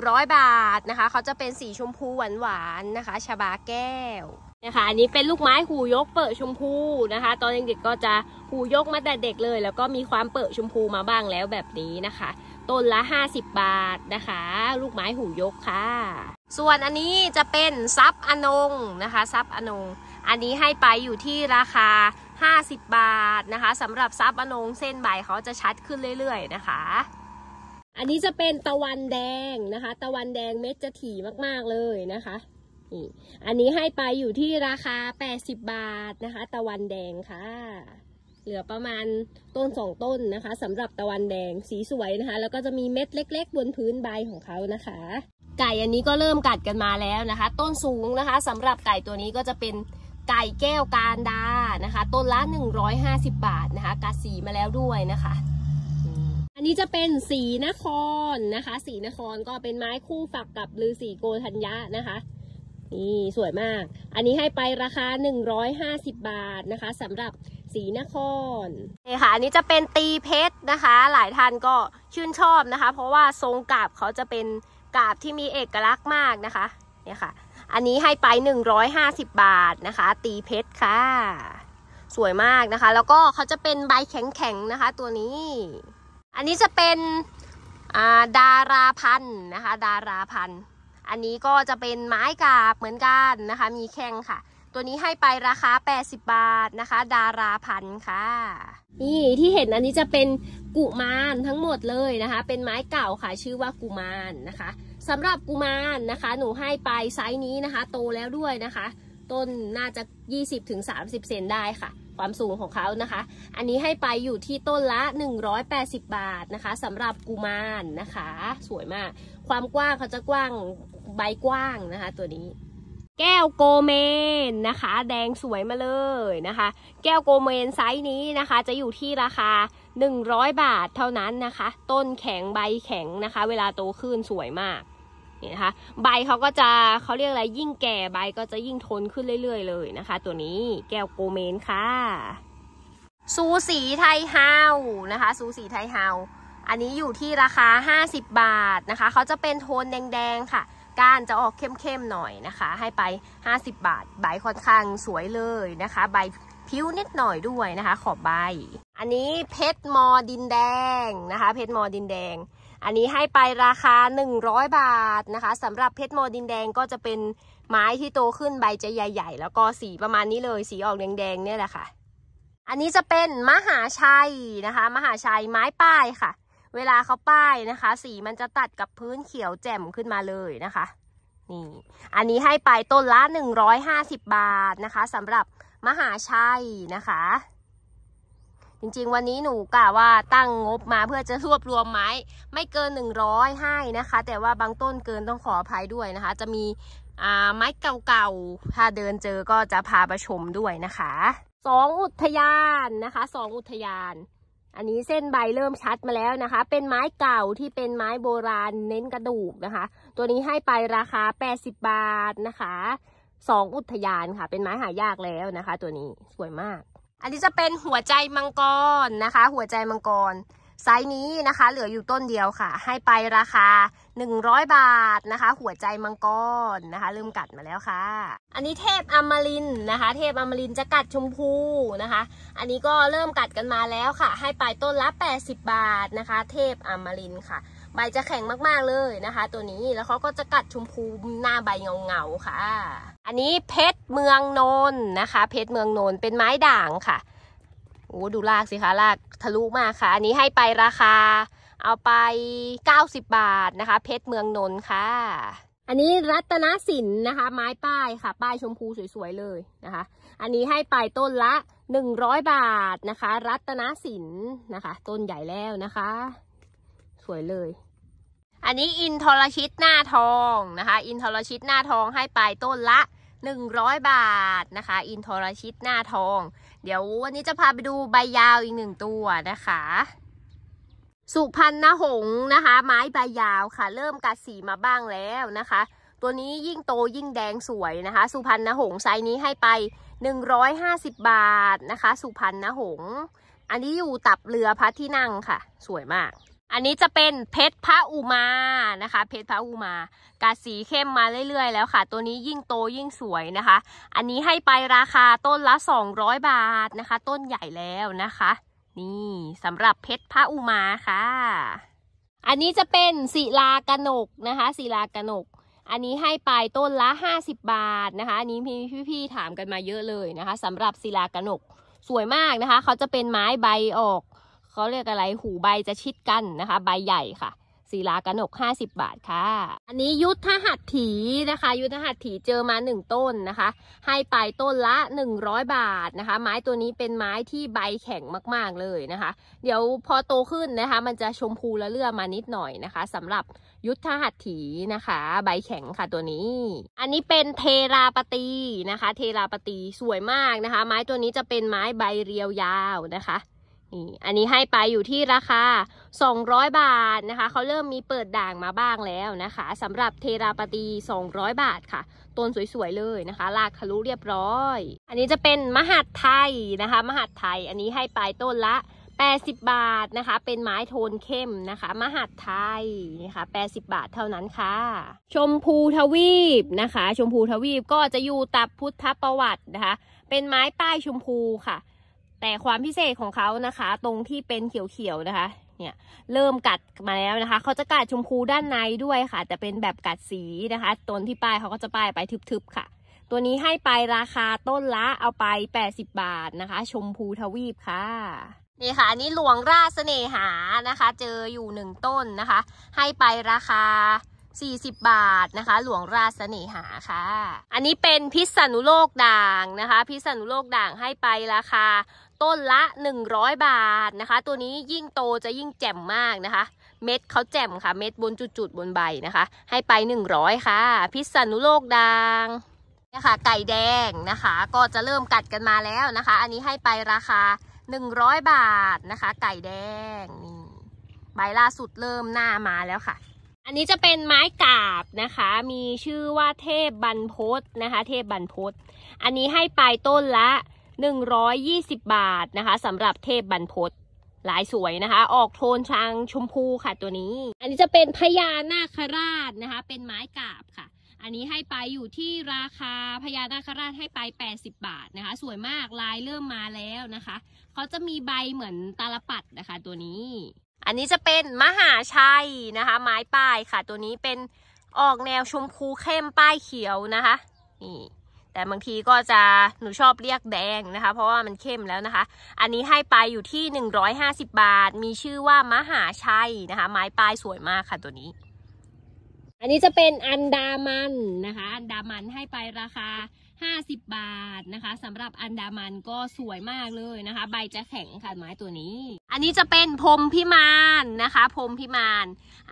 100 บาทนะคะเขาจะเป็นสีชมพูหวานๆนะคะชบาแก้วนะคะอันนี้เป็นลูกไม้หูยกเปิดชมพูนะคะ ตอนเด็กๆก็จะหูยกมาแต่เด็กเลย แล้วก็มีความเปิดชมพูมาบ้างแล้วแบบนี้นะคะต้นละ50บาทนะคะ ลูกไม้หูยกค่ะ ส่วนอันนี้จะเป็นซับอนงนะคะซับอนงอันนี้ให้ไปอยู่ที่ราคา50บาทนะคะสำหรับซับอนงเส้นใบเขาจะชัดขึ้นเรื่อยๆ นะคะ อันนี้จะเป็นตะวันแดงนะคะ ตะวันแดงเม็ดจะถี่มากๆเลยนะคะนี่อันนี้ให้ไปอยู่ที่ราคา 80 บาทนะคะ ตะวันแดงค่ะ เหลือประมาณต้นสองต้นนะคะสำหรับตะวันแดงสีสวยนะคะแล้วก็จะมีเม็ดเล็ก ๆ บนพื้นใบของเขานะคะ ไก่อันนี้ก็เริ่มกัดกันมาแล้วนะคะ ต้นสูงนะคะสำหรับไก่ตัวนี้ก็จะเป็นไก่แก้วการดานะคะ ต้นละ150 บาทนะคะกาสีมาแล้วด้วยนะคะอันนี้จะเป็นสีนครนะคะ สีนครก็เป็นไม้คู่ฝักกับลือสีโกธัญญะนะคะนี่สวยมาก อันนี้ให้ไปราคา 150 บาทนะคะสำหรับสีนครนี่ค่ะอันนี้จะเป็นตีเพชรนะคะ หลายท่านก็ชื่นชอบนะคะ เพราะว่าทรงกาบเขาจะเป็นกาบที่มีเอกลักษณ์มากนะคะเนี่ยค่ะอันนี้ให้ไป 150 บาทนะคะ ตีเพชรค่ะสวยมากนะคะ แล้วก็เขาจะเป็นใบแข็งๆนะคะตัวนี้ อันนี้จะเป็นดาราพันนะคะดาราพันธ์อันนี้ก็จะเป็นไม้กาบเหมือนกันนะคะ มีแข้งค่ะ ตัวนี้ให้ไปราคา80 บาทนะคะ ดาราพันค่ะ นี่ที่เห็นอันนี้จะเป็นกุมารทั้งหมดเลยนะคะ เป็นไม้เก่าค่ะชื่อว่ากุมารนะคะสำหรับกุมารนะคะ หนูให้ไปไซส์ นี้นะคะ โตแล้วด้วยนะคะ ต้นน่าจะ 20-30เซนได้ค่ะความสูงของเขานะคะ อันนี้ให้ไปอยู่ที่ต้นละ180 บาทนะคะสำหรับกุมารนะคะ สวยมากความกว้างเขาจะกว้างใบกว้างนะคะตัวนี้ แก้วโกเมนนะคะ แดงสวยมาเลยนะคะ แก้วโกเมนไซส์นี้นะคะ จะอยู่ที่ราคา100 บาทเท่านั้นนะคะ ต้นแข็งใบแข็งนะคะ เวลาโตขึ้นสวยมากนี่นะคะใบเขาก็จะเขาเรียกอะไรยิ่งแก่ใบก็จะยิ่งทนขึ้นเรื่อย ๆ เลยนะคะ ตัวนี้แก้วโกเมนค่ะซูสีไทยเฮานะคะซูสีไทยเฮาอันนี้อยู่ที่ราคา 50 บาทนะคะ เขาจะเป็นโทนแดง ๆ ค่ะก้านจะออกเข้มๆหน่อยนะคะ ให้ไป 50 บาทใบค่อนข้างสวยเลยนะคะ ใบผิวนิดหน่อยด้วยนะคะ ขอบใบ อันนี้เพชรมอดินแดงนะคะเพชรมอดินแดง อันนี้ให้ไปราคา 100 บาทนะคะสำหรับเพชรมอดินแดงก็จะเป็นไม้ที่โตขึ้นใบจะใหญ่ ๆ แล้วก็สีประมาณนี้เลย สีออกแดงๆเนี่ยแหละค่ะอันนี้จะเป็นมหาชัยนะคะ มหาชัยไม้ป้ายค่ะเวลาเขาป้ายนะคะ สีมันจะตัดกับพื้นเขียว แจ่มขึ้นมาเลยนะคะ นี่ อันนี้ให้ไปต้นละหหนึ่งร้้อยาสิบบาทนะคะสำหรับมหาชัยนะคะ จริง ๆ วันนี้หนูกะว่าตั้งงบมาเพื่อจะรวบรวมไม้ ไม่เกินหนึ่งร้อยให้นะคะ แต่ว่าบางต้นเกินต้องขออภัยด้วยนะคะ จะมีไม้เก่าๆถ้าเดินเจอก็จะพาไปชมด้วยนะคะสองอุทยานนะคะสองอุทยานอันนี้เส้นใบเริ่มชัดมาแล้วนะคะ เป็นไม้เก่าที่เป็นไม้โบราณเน้นกระดูกนะคะ ตัวนี้ให้ไปราคา 80 บาทนะคะ สองอุทยานค่ะ เป็นไม้หายากแล้วนะคะ ตัวนี้สวยมาก อันนี้จะเป็นหัวใจมังกร นะคะ หัวใจมังกรไซส์นี้นะคะ เหลืออยู่ต้นเดียวค่ะ ให้ไปราคา 100 บาทนะคะ หัวใจมังกรนะคะลืมกัดมาแล้วค่ะ อันนี้เทพอมรินนะคะ เทพอมรินจะกัดชมพูนะคะ อันนี้ก็เริ่มกัดกันมาแล้วค่ะ ให้ไปต้นละ80 บาทนะคะ เทพอมรินค่ะ ใบจะแข็งมากๆเลยนะคะ ตัวนี้แล้วเขาก็จะกัดชมพูหน้าใบเงาๆค่ะ อันนี้เพชรเมืองนนนะคะ เพชรเมืองนนเป็นไม้ด่างค่ะโอ้ดูลากสิคะลากทะลุมากค่ะ อันนี้ให้ไปราคาเอาไป 90 บาทนะคะ เพชรเมืองนนท์ค่ะ อันนี้รัตนสินนะคะไม้ป้ายค่ะป้ายชมพูสวยๆเลยนะคะ อันนี้ให้ไปต้นละ100 บาทนะคะ รัตนสินนะคะ ต้นใหญ่แล้วนะคะ สวยเลย อันนี้อินทรชิตหน้าทองนะคะ อินทรชิตหน้าทองให้ไปต้นละ100บาทนะคะ อินทรชิตหน้าทอง เดี๋ยววันนี้จะพาไปดูใบยาวอีกหนึ่งตัวนะคะ สุพรรณหงนะคะ ไม้ใบยาวค่ะ เริ่มกัดสีมาบ้างแล้วนะคะ ตัวนี้ยิ่งโตยิ่งแดงสวยนะคะ สุพรรณหงไซส์นี้ให้ไป 150 บาทนะคะ สุพรรณหง อันนี้อยู่ตับเรือพัดที่นั่งค่ะ สวยมากอันนี้จะเป็นเพชรพระอุมานะคะ เพชรพระอุมา กาสีเข้มมาเรื่อยๆแล้วค่ะ ตัวนี้ยิ่งโตยิ่งสวยนะคะ อันนี้ให้ไปราคาต้นละ 200 บาทนะคะ ต้นใหญ่แล้วนะคะ นี่สำหรับเพชรพระอุมาค่ะ อันนี้จะเป็นศิลากนกนะคะ ศิลากนก อันนี้ให้ไปต้นละ 50 บาทนะคะอันนี้พี่ๆถามกันมาเยอะเลยนะคะสำหรับศิลากนก สวยมากนะคะเขาจะเป็นไม้ใบออกเขาเรียกอะไรหูใบจะชิดกันนะคะ ใบใหญ่ค่ะศีลากระหนก 50 บาทค่ะ อันนี้ยุทธหัตถีนะคะ ยุทธหัตถีเจอมา 1 ต้นนะคะ ให้ไปต้นละ 100 บาทนะคะ ไม้ตัวนี้เป็นไม้ที่ใบแข็งมากๆเลยนะคะ เดี๋ยวพอโตขึ้นนะคะ มันจะชมพูและเลื่อมานิดหน่อยนะคะ สำหรับยุทธหัตถีนะคะ ใบแข็งค่ะตัวนี้ อันนี้เป็นเทราปตีนะคะ เทราปตีสวยมากนะคะ ไม้ตัวนี้จะเป็นไม้ใบเรียวยาวนะคะนี่อันนี้ให้ไปอยู่ที่ราคา 200 บาทนะคะ เขาเริ่มมีเปิดด่างมาบ้างแล้วนะคะสำหรับเทราปตี200 บาทค่ะ ต้นสวย ๆ เลยนะคะลากทะลุเรียบร้อย อันนี้จะเป็นมหัดไทยนะคะ มหัดไทย อันนี้ให้ไปต้นละ 80 บาทนะคะ เป็นไม้โทนเข้มนะคะ มหัดไทยนะคะ80 บาทเท่านั้นค่ะ ชมพูทวีปนะคะ ชมพูทวีปก็จะอยู่ตับพุทธประวัตินะคะ เป็นไม้ป้ายชมพูค่ะแต่ความพิเศษของเขานะคะ ตรงที่เป็นเขียวๆนะคะ เนี่ยเริ่มกัดมาแล้วนะคะ เขาจะกัดชมพูด้านในด้วยค่ะแต่เป็นแบบกัดสีนะคะ ต้นที่ป้ายเขาก็จะป้ายไปทึบๆค่ะ ตัวนี้ให้ไปราคาต้นละเอาไป 80 บาทนะคะ ชมพูทวีปค่ะนี่ค่ะอันนี้หลวงราเสน่หานะคะ เจออยู่หนึ่งต้นนะคะ ให้ไปราคา 40 บาทนะคะ หลวงราเสน่หาค่ะ อันนี้เป็นพิษณุโลกด่างนะคะ พิษณุโลกด่างให้ไปราคาต้นละ 100 บาทนะคะ ตัวนี้ยิ่งโตจะยิ่งแจ่มมากนะคะ เม็ดเขาแจ่มค่ะ เม็ดบนจุด ๆบนใบนะคะ ให้ไป 100 ค่ะ พิษณุโลกดังนะคะ ไก่แดงนะคะ ก็จะเริ่มกัดกันมาแล้วนะคะ อันนี้ให้ไปราคา 100 บาทนะคะ ไก่แดง นี่ ใบล่าสุดเริ่มหน้ามาแล้วค่ะ อันนี้จะเป็นไม้กาบนะคะ มีชื่อว่าเทพบรรพศนะคะ เทพบรรพศอันนี้ให้ไปต้นละ120 บาทนะคะสำหรับเทพบรรพตลายสวยนะคะ ออกโทนชางชมพูค่ะ ตัวนี้ อันนี้จะเป็นพญานาคราชนะคะ เป็นไม้กาบค่ะ อันนี้ให้ไปอยู่ที่ราคาพญานาคราชให้ไป80 บาทนะคะ สวยมากลายเริ่มมาแล้วนะคะเขาจะมีใบเหมือนตาลปัดนะคะ ตัวนี้ อันนี้จะเป็นมหาชัยนะคะ ไม้ป้ายค่ะ ตัวนี้เป็นออกแนวชมพูเข้มป้ายเขียวนะคะนี่แต่บางทีก็จะหนูชอบเรียกแดงนะคะ เพราะว่ามันเข้มแล้วนะคะ อันนี้ให้ไปอยู่ที่150บาท มีชื่อว่ามหาชัยนะคะ ไม้ปลายสวยมากค่ะตัวนี้ อันนี้จะเป็นอันดามันนะคะ อันดามันให้ไปราคา50บาทนะคะสำหรับอันดามันก็สวยมากเลยนะคะ ใบจะแข็งค่ะไม้ตัวนี้ อันนี้จะเป็นพรมพิมานนะคะ พรมพิมาน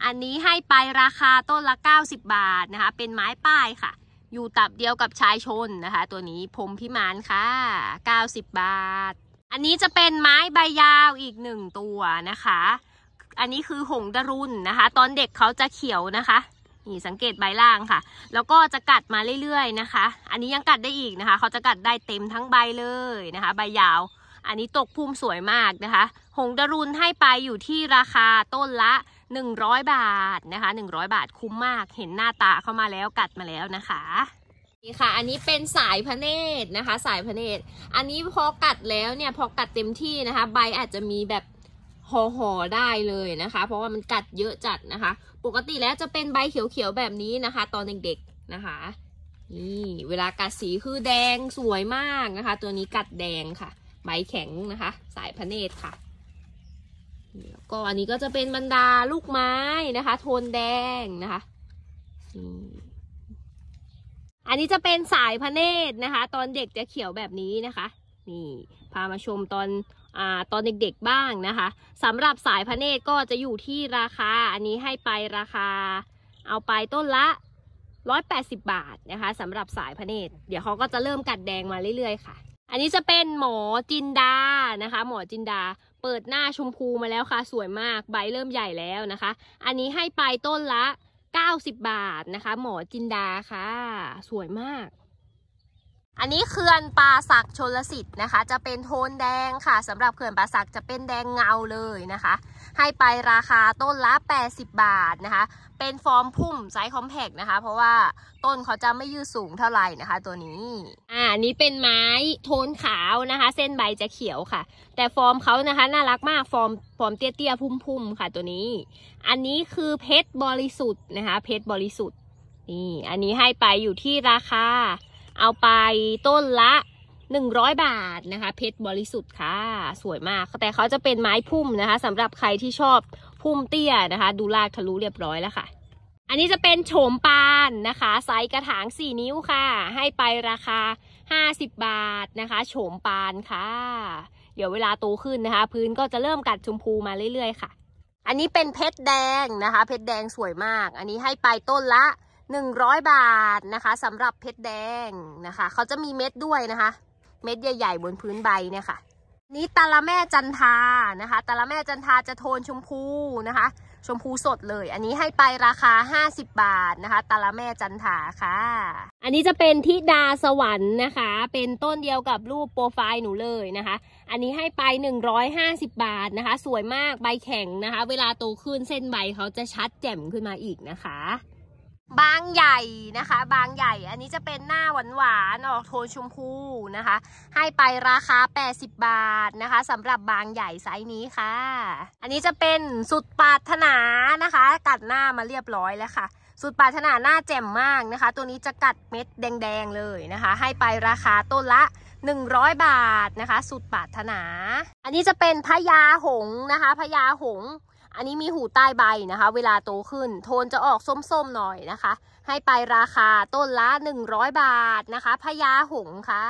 อันนี้ให้ไปราคาต้นละ90บาทนะคะ เป็นไม้ป้ายค่ะอยู่ตับเดียวกับชายชนนะคะ ตัวนี้ผมพิมานค่ะ 90 บาท อันนี้จะเป็นไม้ใบยาวอีกหนึ่งตัวนะคะ อันนี้คือหงดรุนนะคะ ตอนเด็กเขาจะเขียวนะคะ นี่สังเกตใบล่างค่ะ แล้วก็จะกัดมาเรื่อยๆ นะคะ อันนี้ยังกัดได้อีกนะคะเขาจะกัดได้เต็มทั้งใบเลยนะคะ ใบยาว อันนี้ตกพุ่มสวยมากนะคะหงดรุนให้ไปอยู่ที่ราคาต้นละ 100 บาทนะคะ 100 บาทคุ้มมาก เห็นหน้าตาเข้ามาแล้วกัดมาแล้วนะคะนี่ค่ะอันนี้เป็นสายพระเนตรนะคะ สายพระเนตรอันนี้พอกัดแล้วเนี่ยพอกัดเต็มที่นะคะ ใบอาจจะมีแบบห่อห่อได้เลยนะคะ เพราะว่ามันกัดเยอะจัดนะคะ ปกติแล้วจะเป็นใบเขียวๆ แบบนี้นะคะ ตอนเด็กๆนะคะนี่เวลากัดสีคือแดงสวยมากนะคะ ตัวนี้กัดแดงค่ะใบแข็งนะคะ สายพระเนตรค่ะก็อันนี้ก็จะเป็นบรรดาลูกไม้นะคะ โทนแดงนะคะอันนี้จะเป็นสายพระเนตรนะคะตอนเด็กจะเขียวแบบนี้นะคะ นี่ พามาชมตอนอ่าตอนเด็กๆบ้างนะคะสำหรับสายพระเนตรก็จะอยู่ที่ราคา อันนี้ให้ไปราคา เอาไปต้นละ180บาทนะคะสำหรับสายพระเนตรเดี๋ยวเขาก็จะเริ่มกัดแดงมาเรื่อยๆค่ะอันนี้จะเป็นหมอจินดานะคะ หมอจินดา เปิดหน้าชมพูมาแล้วค่ะ สวยมากใบเริ่มใหญ่แล้วนะคะ อันนี้ให้ไปต้นละ90 บาทนะคะ หมอจินดาค่ะ สวยมากอันนี้เขื่อนป่าสักชนลสิทธิ์นะคะ จะเป็นโทนแดงค่ะสำหรับเขื่อนป่าสักจะเป็นแดงเงาเลยนะคะให้ไปราคาต้นละ 80 บาทนะคะ เป็นฟอร์มพุ่มไซส์คอมแพกนะคะ เพราะว่าต้นเขาจะไม่ยืดสูงเท่าไหร่นะคะ ตัวนี้ อ่านี้เป็นไม้โทนขาวนะคะ เส้นใบจะเขียวค่ะ แต่ฟอร์มเขานะคะ น่ารักมาก ฟอร์มฟอร์มเตี้ยๆพุ่มๆค่ะตัวนี้ อันนี้คือเพชรบริสุทธิ์นะคะ เพชรบริสุทธิ์นี่ อันนี้ให้ไปอยู่ที่ราคาเอาไปต้นละ100 บาทนะคะ เพชรบริสุทธิ์ค่ะ สวยมาก แต่เขาจะเป็นไม้พุ่มนะคะสำหรับใครที่ชอบพุ่มเตี้ยนะคะ ดูลากทะลุเรียบร้อยแล้วค่ะ อันนี้จะเป็นโฉมปานนะคะ ไซส์กระถาง 4 นิ้วค่ะ ให้ไปราคา 50 บาทนะคะ โฉมปานค่ะ เดี๋ยวเวลาโตขึ้นนะคะ พื้นก็จะเริ่มกัดชมพูมาเรื่อยๆค่ะ อันนี้เป็นเพชรแดงนะคะ เพชรแดงสวยมาก อันนี้ให้ไปต้นละ 100 บาทนะคะสำหรับเพชรแดงนะคะเขาจะมีเม็ดด้วยนะคะเม็ดใหญ่ๆบนพื้นใบเนี่ยค่ะนี้ตาละแม่จันทานะคะตาละแม่จันทาจะโทนชมพูนะคะ ชมพูสดเลย อันนี้ให้ไปราคา 50 บาทนะคะตาละแม่จันทาค่ะ อันนี้จะเป็นทิดาสวรรค์นะคะ เป็นต้นเดียวกับรูปโปรไฟล์หนูเลยนะคะ อันนี้ให้ไป 150 บาทนะคะ สวยมากใบแข็งนะคะ เวลาโตขึ้นเส้นใบเขาจะชัดแจ่มขึ้นมาอีกนะคะบางใหญ่นะคะบางใหญ่ อันนี้จะเป็นหน้าหวานหวานออกโทนชมพูนะคะ ให้ไปราคา 80 บาทนะคะสำหรับบางใหญ่ไซส์นี้ค่ะ อันนี้จะเป็นสุดปาถนานะคะ กัดหน้ามาเรียบร้อยแล้วค่ะ สุดปาถนาหน้าแจ่มมากนะคะ ตัวนี้จะกัดเม็ดแดงๆเลยนะคะ ให้ไปราคาต้นละ 100 บาทนะคะ สุดปาถนา อันนี้จะเป็นพญาหงนะคะพญาหงอันนี้มีหูใต้ใบนะคะ เวลาโตขึ้น โทนจะออกส้มๆหน่อยนะคะ ให้ไปราคาต้นละ 100 บาทนะคะพญาหงค่ะ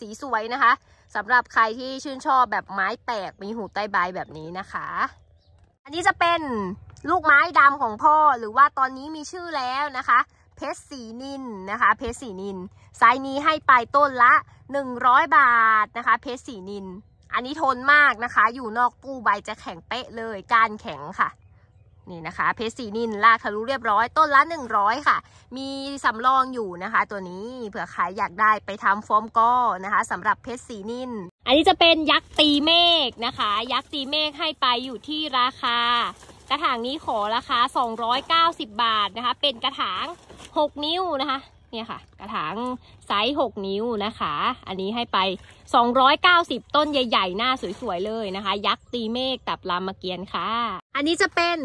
สีสวยนะคะสำหรับใครที่ชื่นชอบแบบไม้แปลกมีหูใต้ใบแบบนี้นะคะ อันนี้จะเป็นลูกไม้ดำของพ่อหรือว่าตอนนี้มีชื่อแล้วนะคะ เพชรสีนินนะคะ เพชรสีนินไซนี้ให้ไปต้นละ 100 บาทนะคะ เพชรสีนินอันนี้ทนมากนะคะ อยู่นอกตู้ใบจะแข็งเป๊ะเลย การแข็งค่ะ นี่นะคะ เพชรสีนินลากทะลุเรียบร้อย ต้นละหนึ่งร้อยค่ะ มีสำรองอยู่นะคะ ตัวนี้ เผื่อใครอยากได้ไปทำฟอร์มก้อนะคะสำหรับเพชรสีนินอันนี้จะเป็นยักษ์ตีเมฆนะคะ ยักษ์ตีเมฆให้ไปอยู่ที่ราคา กระถางนี้ขอราคา 290 บาทนะคะ เป็นกระถาง6นิ้วนะคะเนี่ยค่ะกระถางไซส์6นิ้วนะคะ อันนี้ให้ไป 290 ต้นใหญ่ๆ หน้าสวยๆ เลยนะคะ ยักษ์ตีเมฆตับรามเกียรติค่ะ อันนี้จะเป็น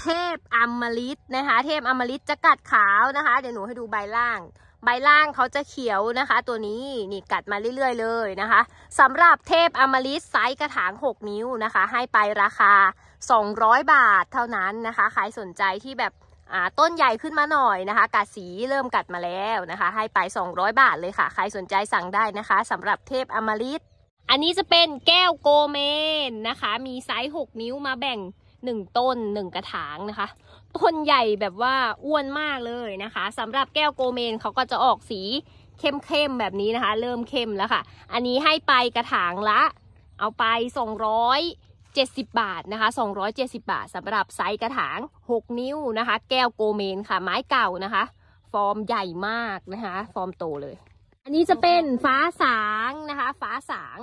เทพอมฤตนะคะ เทพอมฤตจะกัดขาวนะคะเดี๋ยวหนูให้ดูใบล่าง ใบล่างเขาจะเขียวนะคะ ตัวนี้ นี่กัดมาเรื่อยๆ เลยนะคะ สำหรับเทพอมฤตไซส์กระถาง 6 นิ้วนะคะให้ไปราคา 200 บาทเท่านั้นนะคะใครสนใจที่แบบต้นใหญ่ขึ้นมาหน่อยนะคะ กัดสีเริ่มกัดมาแล้วนะคะ ให้ไป 200 บาทเลยค่ะใครสนใจสั่งได้นะคะสำหรับเทพอมฤตอันนี้จะเป็นแก้วโกเมนนะคะ มีไซส์6นิ้วมาแบ่ง 1 ต้น1กระถางนะคะต้นใหญ่แบบว่าอ้วนมากเลยนะคะสำหรับแก้วโกเมนเขาก็จะออกสีเข้มๆแบบนี้นะคะ เริ่มเข้มแล้วค่ะ อันนี้ให้ไปกระถางละ เอาไป200 70บาทนะคะ 270 บาทสำหรับไซส์กระถาง 6 นิ้วนะคะ แก้วโกเมนค่ะไม้เก่านะคะ ฟอร์มใหญ่มากนะคะฟอร์มโตเลย อันนี้จะเป็นฟ้าสางนะคะฟ้าสาง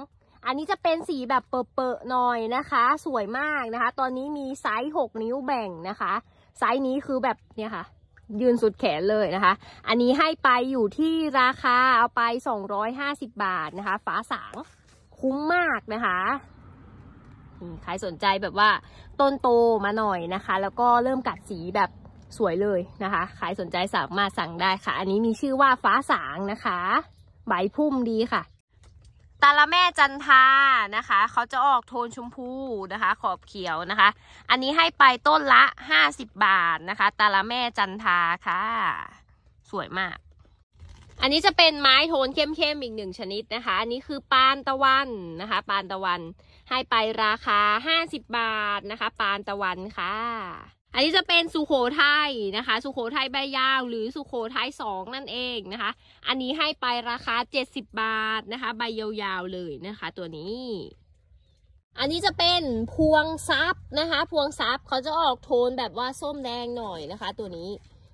อันนี้จะเป็นสีแบบเปอะๆหน่อยนะคะ สวยมากนะคะ ตอนนี้มีไซส์6 นิ้วแบ่งนะคะไซส์นี้คือแบบเนี่ยค่ะ ยืนสุดแขนเลยนะคะ อันนี้ให้ไปอยู่ที่ราคาเอาไป 250 บาทนะคะฟ้าสางคุ้มมากนะคะใครสนใจแบบว่าต้นโตมาหน่อยนะคะ แล้วก็เริ่มกัดสีแบบสวยเลยนะคะใครสนใจสามารถสั่งได้ค่ะ อันนี้มีชื่อว่าฟ้าสางนะคะใบพุ่มดีค่ะตาละแม่จันทานะคะเขาจะออกโทนชมพูนะคะ ขอบเขียวนะคะ อันนี้ให้ไปต้นละห้าิบบาทนะคะตาละแม่จันทาค่ะ สวยมาก อันนี้จะเป็นไม้โทนเข้มๆ อีกหนึ่งชนิดนะคะอันนี้คือปานตะวันนะคะ ปานตะวันให้ไปราคา 50 บาทนะคะ ปานตะวันค่ะ อันนี้จะเป็นสุโขทัยนะคะ สุโขทัยใบยาว หรือสุโขทัยสองนั่นเองนะคะ อันนี้ให้ไปราคา 70 บาทนะคะ ใบยาวๆเลยนะคะ ตัวนี้ อันนี้จะเป็นพวงซับนะคะ พวงซับเขาจะออกโทนแบบว่าส้มแดงหน่อยนะคะ ตัวนี้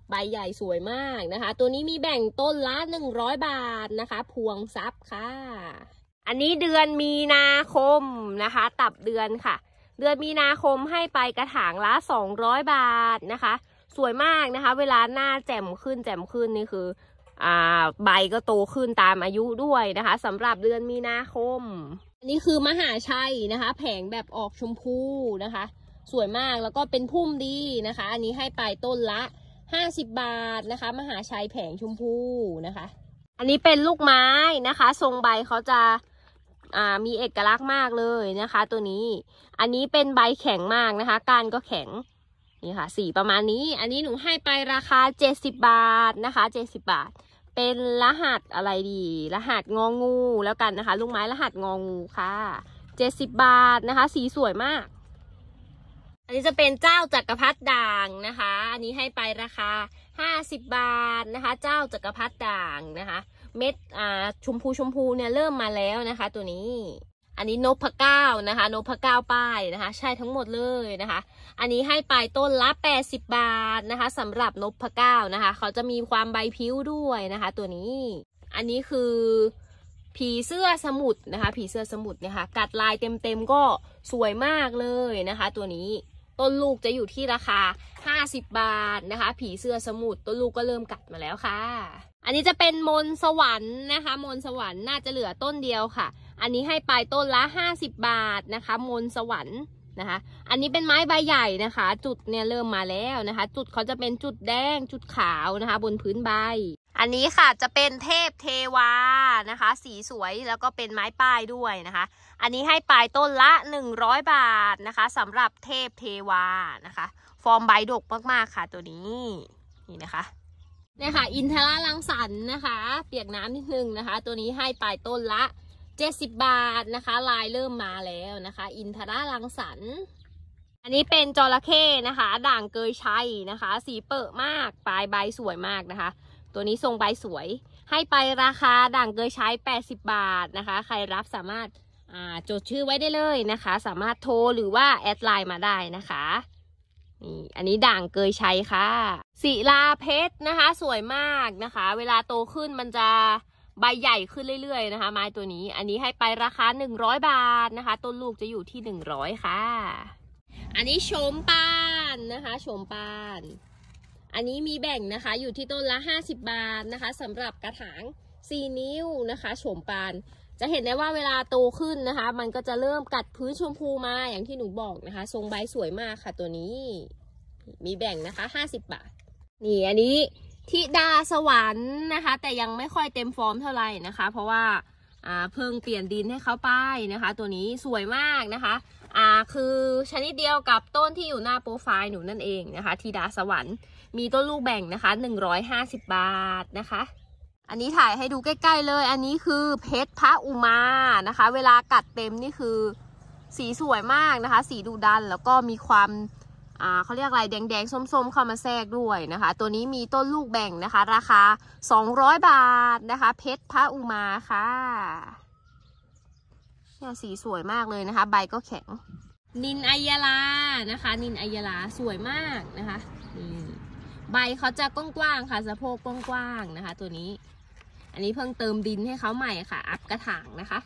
ใบใหญ่สวยมากนะคะ ตัวนี้มีแบ่งต้นละหนึ่งร้อยบาทนะคะ พวงซับค่ะอันนี้เดือนมีนาคมนะคะตับเดือนค่ะ เดือนมีนาคมให้ไปกระถางละ200บาทนะคะ สวยมากนะคะเวลาหน้าแจ่มขึ้นแจ่มขึ้นนี่คืออ่าใบก็โตขึ้นตามอายุด้วยนะคะสำหรับเดือนมีนาคม อันนี้คือมหาชัยนะคะ แผงแบบออกชมพูนะคะ สวยมากแล้วก็เป็นพุ่มดีนะคะ อันนี้ให้ไปต้นละ 50 บาทนะคะ มหาชัยแผงชมพูนะคะ อันนี้เป็นลูกไม้นะคะ ทรงใบเขาจะอ่ามีเอกลักษณ์มากเลยนะคะ ตัวนี้ อันนี้เป็นใบแข็งมากนะคะก้านก็แข็ง นี่ค่ะ สีประมาณนี้ อันนี้หนูให้ไปราคา 70 บาทนะคะ70บาท เป็นรหัสอะไรดี รหัสงองงูแล้วกันนะคะลูกไม้รหัสงองงูค่ะ 70 บาทนะคะ สีสวยมาก อันนี้จะเป็นเจ้าจักรพรรดิด่างนะคะ อันนี้ให้ไปราคา50บาทนะคะ เจ้าจักรพรรดิด่างนะคะเม็ดอ่าชมพูชมพูเนี่ยเริ่มมาแล้วนะคะ ตัวนี้อันนี้นพเก้านะคะ นพเก้าป้ายนะคะ ใช่ทั้งหมดเลยนะคะ อันนี้ให้ปลายต้นละ 80 บาทนะคะ สำหรับนพเก้านะคะ เขาจะมีความใบพิ้วด้วยนะคะ ตัวนี้ อันนี้คือผีเสื้อสมุดนะคะ ผีเสื้อสมุดนะคะกัดลายเต็มๆก็สวยมากเลยนะคะ ตัวนี้ต้นลูกจะอยู่ที่ราคา 50 บาทนะคะ ผีเสื้อสมุดต้นลูกก็เริ่มกัดมาแล้วค่ะันนี้จะเป็นมนสวรรค์นะคะ มนสวรรค์น่าจะเหลือต้นเดียวค่ะ อันนี้ให้ปลายต้นละ 50 บาทนะคะมนสวรรค์นะคะ อันนี้เป็นไม้ใบใหญ่นะคะ จุดเนี่ยเริ่มมาแล้วนะคะ จุดเขาจะเป็นจุดแดงจุดขาวนะคะ บนพื้นใบ อันนี้ค่ะจะเป็นเทพเทวานะคะ สีสวยแล้วก็เป็นไม้ป้ายด้วยนะคะ อันนี้ให้ปลายต้นละ 100 บาทนะคะสำหรับเทพเทวานะคะ ฟอร์มใบดกมากๆค่ะตัวนี้นี่นะคะเนี่ยค่ะอินทราลังสันนะคะ เปียกน้ำนิดนึงนะคะ ตัวนี้ให้ปลายต้นละ70 บาทนะคะ ลายเริ่มมาแล้วนะคะ อินทราลังสันอันนี้เป็นจระเข้นะคะ ด่างเกยชัยนะคะ สีเปิดมากปลายใบสวยมากนะคะ ตัวนี้ทรงใบสวย ให้ไปราคาด่างเกยชัย80 บาทนะคะ ใครรับสามารถจดชื่อไว้ได้เลยนะคะ สามารถโทรหรือว่าแอดไลน์มาได้นะคะนี่อันนี้ด่างเกยชัยค่ะ สีลาเพชรนะคะสวยมากนะคะ เวลาโตขึ้นมันจะใบใหญ่ขึ้นเรื่อย ๆ นะคะไม้ตัวนี้อันนี้ให้ไปราคา 100 บาทนะคะ ต้นลูกจะอยู่ที่100ค่ะ อันนี้ชมปานนะคะชมปาน อันนี้มีแบ่งนะคะอยู่ที่ต้นละ 50 บาท นะคะสำหรับกระถาง 4นิ้วนะคะชมปานจะเห็นได้ว่าเวลาโตขึ้นนะคะ มันก็จะเริ่มกัดพื้นชมพูมาอย่างที่หนูบอกนะคะ ทรงใบสวยมากค่ะ ตัวนี้มีแบ่งนะคะ 50 บาท นี่อันนี้ทิดาสวรรค์นะคะ แต่ยังไม่ค่อยเต็มฟอร์มเท่าไหร่นะคะ เพราะว่าเพิ่งเปลี่ยนดินให้เขาป้ายนะคะ ตัวนี้สวยมากนะคะอ่าคือชนิดเดียวกับต้นที่อยู่หน้าโปรไฟล์หนูนั่นเองนะคะทิดาสวรรค์ มีต้นลูกแบ่งนะคะ 150 บาทนะคะอันนี้ถ่ายให้ดูใกล้ๆเลย อันนี้คือเพชรพระอุมานะคะ เวลากัดเต็มนี่คือ สีสวยมากนะคะ สีดุดันแล้วก็มีความเขาเรียกอะไรแดงๆส้มๆ เข้ามาแทรกด้วยนะคะ ตัวนี้มีต้นลูกแบ่งนะคะ ราคา200บาทนะคะ เพชรพระอุมาค่ะเนี่ยสีสวยมากเลยนะคะ ใบก็แข็ง นินไอยาลานะคะ นินไอยาลาสวยมากนะคะนี่ใบเขาจะกว้างๆค่ะสะโพกกว้างๆนะคะ ตัวนี้อันนี้เพิ่งเติมดินให้เขาใหม่ค่ะ อัพกระถางนะคะ